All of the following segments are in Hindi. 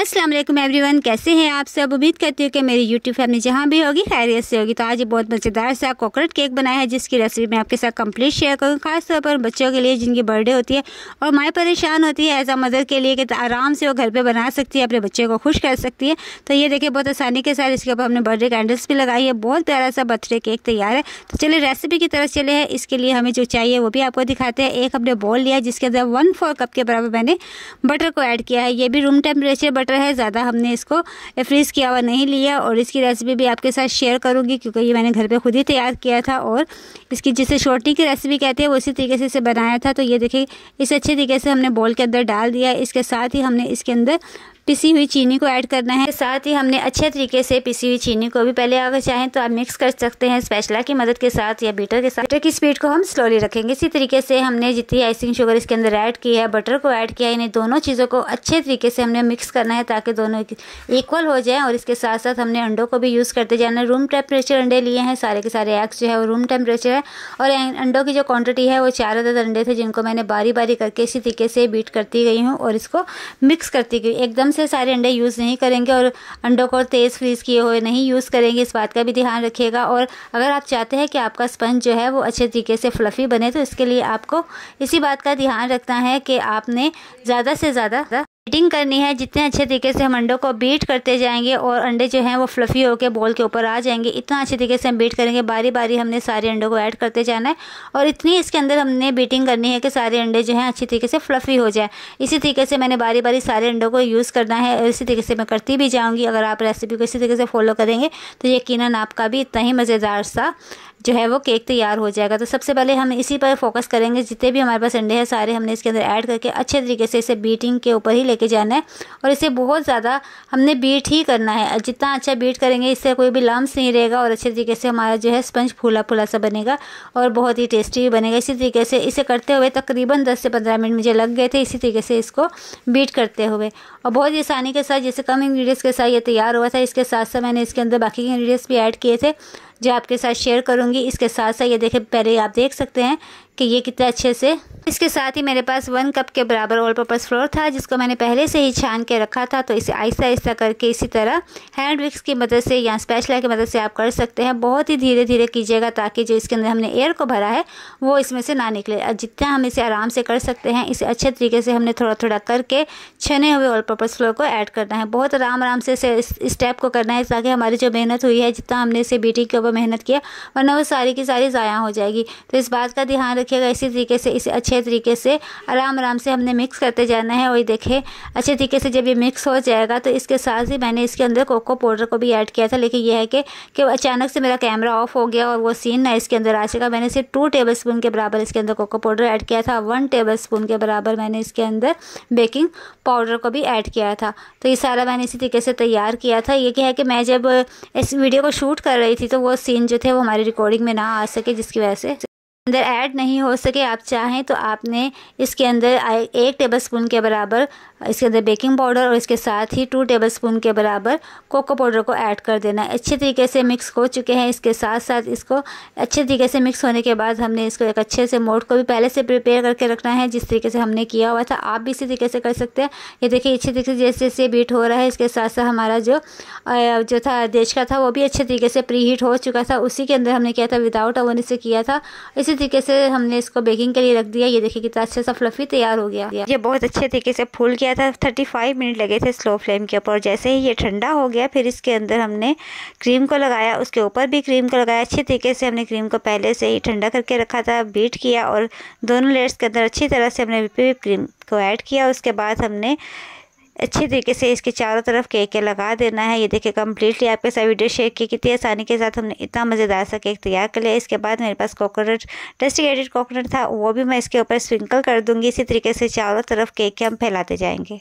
अस्सलाम वालेकुम एवरीवन कैसे हैं आप सब उम्मीद करती हूँ कि मेरी यूट्यूब फैमिली जहाँ भी होगी खैरियत से होगी तो आज ये बहुत मज़ेदार सा कोकोनट केक बनाया है जिसकी रेसिपी मैं आपके साथ कंप्लीट शेयर करूँ खास तौर पर बच्चों के लिए जिनकी बर्थडे होती है और माएँ परेशान होती है एज आ मदर के लिए कि तो आराम से वो घर पर बना सकती है अपने बच्चे को खुश कर सकती है तो ये देखिए बहुत आसानी के साथ इसके ऊपर हमने बर्थडे कैंडल्स भी लगाई है बहुत प्यारा सा बर्थडे केक तैयार है तो चलिए रेसिपी की तरफ चले हैं इसके लिए हमें जो चाहिए वो भी आपको दिखाते हैं एक हमने बॉल लिया जिसके अंदर वन फोर कप के बराबर मैंने बटर को ऐड किया है ये भी रूम टेम्परेचर बटर मटर है ज़्यादा हमने इसको फ्रीज़ eh, किया हुआ नहीं लिया और इसकी रेसिपी भी आपके साथ शेयर करूँगी क्योंकि ये मैंने घर पर खुद ही तैयार किया था और इसकी जिसे शोटी की रेसिपी कहते हैं वो इसी तरीके से इसे बनाया था तो ये देखिए इसे अच्छे तरीके से हमने बॉल के अंदर डाल दिया इसके साथ ही हमने इसके अंदर पिसी हुई चीनी को ऐड करना है साथ ही हमने अच्छे तरीके से पिसी हुई चीनी को भी पहले अगर चाहें तो आप मिक्स कर सकते हैं स्पेशला की मदद के साथ या बीटर के साथ बीटर की स्पीड को हम स्लोली रखेंगे इसी तरीके से हमने जितनी आइसिंग शुगर इसके अंदर ऐड की है बटर को ऐड किया है इन्हें दोनों चीज़ों को अच्छे तरीके से हमने मिक्स करना है ताकि दोनों इक्वल हो जाए और इसके साथ साथ हमने अंडों को भी यूज़ करते जाना रूम टेम्परेचर अंडे लिए हैं सारे के सारे एग्स जो है वो रूम टेम्परेचर है और अंडों की जो क्वान्टिटी है वो चार अदर अंडे थे जिनको मैंने बारी बारी करके इसी तरीके से बीट करती गई हूँ और इसको मिक्स करती गई एकदम से से सारे अंडे यूज़ नहीं करेंगे और अंडों को तेज़ फ्रीज़ किए हुए नहीं यूज़ करेंगे इस बात का भी ध्यान रखिएगा और अगर आप चाहते हैं कि आपका स्पंज जो है वो अच्छे तरीके से फ्लफ़ी बने तो इसके लिए आपको इसी बात का ध्यान रखना है कि आपने ज़्यादा से ज़्यादा बीटिंग करनी है जितने अच्छे तरीके से हम अंडों को बीट करते जाएंगे और अंडे जो हैं वो फ्लफ़ी होकर बॉल के ऊपर आ जाएंगे इतना अच्छे तरीके से हम बीट करेंगे बारी बारी हमने सारे अंडों को ऐड करते जाना है और इतनी इसके अंदर हमने बीटिंग करनी है कि सारे अंडे जो हैं अच्छे तरीके से फ्लफ़ी हो जाए इसी तरीके से मैंने बारी बारी सारे अंडों को यूज़ करना है और इसी तरीके से मैं करती भी जाऊँगी अगर आप रेसिपी को इसी तरीके से फॉलो करेंगे तो यकीन आपका भी इतना ही मज़ेदार सा जो है वो केक तैयार हो जाएगा तो सबसे पहले हम इसी पर फोकस करेंगे जितने भी हमारे पास अंडे हैं सारे हमने इसके अंदर ऐड करके अच्छे तरीके से इसे बीटिंग के ऊपर ही लेके लेके जाना है और इसे बहुत ज़्यादा हमने बीट ही करना है जितना अच्छा बीट करेंगे इससे कोई भी लम्स नहीं रहेगा और अच्छे तरीके से हमारा जो है स्पंज फूला फूला सा बनेगा और बहुत ही टेस्टी भी बनेगा इसी तरीके से इसे करते हुए तकरीबन दस से पंद्रह मिनट मुझे लग गए थे इसी तरीके से इसको बीट करते हुए और बहुत ही आसानी के साथ जैसे कम इंग्रीडियंट्स के साथ ये तैयार हुआ था इसके साथ साथ मैंने इसके अंदर बाकी इंग्रीडियंट्स भी ऐड किए थे जो आपके साथ शेयर करूँगी इसके साथ साथ ये देखें पहले आप देख सकते हैं कि ये कितने अच्छे से इसके साथ ही मेरे पास वन कप के बराबर ऑल पर्पज़ फ्लोर था जिसको मैंने पहले से ही छान के रखा था तो इसे आहिस्ता आहिस्ता करके इसी तरह हैंड विक्स की मदद से या स्पेशला की मदद से आप कर सकते हैं बहुत ही धीरे धीरे कीजिएगा ताकि जो इसके अंदर हमने एयर को भरा है वो इसमें से ना निकले जितना हम इसे आराम से कर सकते हैं इसे अच्छे तरीके से हमने थोड़ा थोड़ा करके छने हुए ऑल पर्पज़ फ्लोर को ऐड करना है बहुत आराम आराम से इसे स्टेप को करना है ताकि हमारी जो मेहनत हुई है जितना हमने इसे बीटिंग के ऊपर मेहनत किया वरना वो सारी की सारी ज़ाया हो जाएगी तो इस बात का ध्यान रखिए रखिएगा इसी तरीके से इसे अच्छे तरीके से आराम आराम से हमने मिक्स करते जाना है वही देखें अच्छे तरीके से जब ये मिक्स हो जाएगा तो इसके साथ ही मैंने इसके अंदर कोको पाउडर को भी ऐड किया था लेकिन यह है कि, कि अचानक से मेरा कैमरा ऑफ हो गया और वो सीन ना इसके अंदर आ सका मैंने सिर्फ टू टेबल स्पून के बराबर इसके अंदर कोको पाउडर ऐड किया था वन टेबल स्पून के बराबर मैंने इसके अंदर बेकिंग पाउडर को भी ऐड किया था तो ये सारा मैंने इसी तरीके से तैयार किया था ये क्या है कि मैं जब इस वीडियो को शूट कर रही थी तो वो सीन जो थे वो हमारी रिकॉर्डिंग में ना आ सके जिसकी वजह से अंदर ऐड नहीं हो सके आप चाहें तो आपने इसके अंदर एक टेबलस्पून के बराबर इसके अंदर बेकिंग पाउडर और इसके साथ ही टू टेबलस्पून के बराबर कोको पाउडर को ऐड कर देना अच्छे तरीके से मिक्स हो चुके हैं इसके साथ साथ इसको अच्छे तरीके से मिक्स होने के बाद हमने इसको एक अच्छे से मोड को भी पहले से प्रिपेयर करके रखना है जिस तरीके से हमने किया हुआ था आप भी इसी तरीके से कर सकते हैं ये देखिए अच्छे तरीके से जैसे जैसे बीट हो रहा है इसके साथ साथ हमारा जो जो था देश का था वो भी अच्छे तरीके से प्री हीट हो चुका था उसी के अंदर हमने किया था विदाउट अवन से किया था इस इसी तरीके से हमने इसको बेकिंग के लिए रख दिया ये देखिए कितना अच्छे सा फ्लफी तैयार हो गया ये बहुत अच्छे तरीके से फूल गया था थर्टी फाइव मिनट लगे थे स्लो फ्लेम के ऊपर जैसे ही ये ठंडा हो गया फिर इसके अंदर हमने क्रीम को लगाया उसके ऊपर भी क्रीम को लगाया अच्छे तरीके से हमने क्रीम को पहले से ही ठंडा करके रखा था बीट किया और दोनों लेयर्स के अंदर अच्छी तरह से हमने क्रीम को ऐड किया उसके बाद हमने अच्छे तरीके से इसके चारों तरफ केक के लगा देना है ये देखिए कम्प्लीटली आपके साथ वीडियो शेयर की कितनी आसानी के साथ हमने इतना मज़ेदार सा केक तैयार कर लिया इसके बाद मेरे पास कोकोनट डेस्टिकेटेड कोकोनट था वो भी मैं इसके ऊपर स्प्रिंकल कर दूँगी इसी तरीके से चारों तरफ केक के हम फैलाते जाएंगे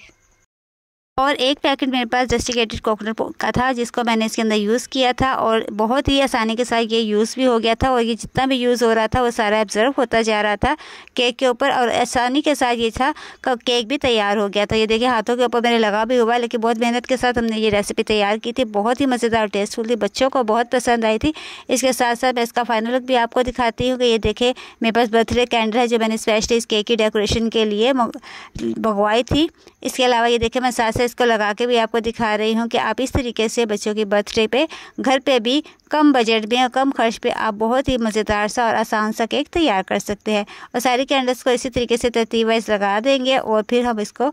और एक पैकेट मेरे पास जस्टिकेटेड कोकोनट का था जिसको मैंने इसके अंदर यूज़ किया था और बहुत ही आसानी के साथ ये यूज़ भी हो गया था और ये जितना भी यूज़ हो रहा था वो सारा एब्जर्व होता जा रहा था केक के ऊपर और आसानी के साथ ये था केक भी तैयार हो गया था ये देखिए हाथों के ऊपर मैंने लगा भी हुआ लेकिन बहुत मेहनत के साथ हमने ये रेसिपी तैयार की थी बहुत ही मज़ेदार टेस्टफुल थी बच्चों को बहुत पसंद आई थी इसके साथ साथ मैं इसका फाइनल लुक भी आपको दिखाती हूँ कि ये देखे मेरे पास बर्थडे कैंडल है जो मैंने स्पेशली इस केक की डेकोरेशन के लिए मंगवाई थी इसके अलावा ये देखे मैं साथ को लगा के भी आपको दिखा रही हूँ कि आप इस तरीके से बच्चों की बर्थडे पे घर पे भी कम बजट में और कम खर्च पे आप बहुत ही मज़ेदार सा और आसान सा केक तैयार कर सकते हैं और सारे कैंडल्स को इसी तरीके से तरतीब वाइज लगा देंगे और फिर हम इसको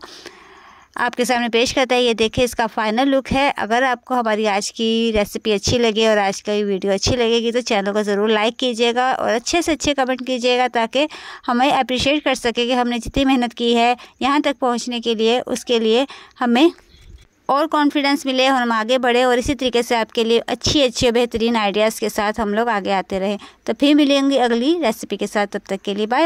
आपके सामने पेश करता है ये देखिए इसका फाइनल लुक है अगर आपको हमारी आज की रेसिपी अच्छी लगे और आज का ये वीडियो अच्छी लगेगी तो चैनल को ज़रूर लाइक कीजिएगा और अच्छे से अच्छे कमेंट कीजिएगा ताकि हमें अप्रिशिएट कर सके कि हमने जितनी मेहनत की है यहाँ तक पहुँचने के लिए उसके लिए हमें और कॉन्फिडेंस मिले और हम आगे बढ़े और इसी तरीके से आपके लिए अच्छी अच्छे बेहतरीन आइडियाज़ के साथ हम लोग आगे आते रहे तो फिर मिलेंगे अगली रेसिपी के साथ तब तक के लिए बाय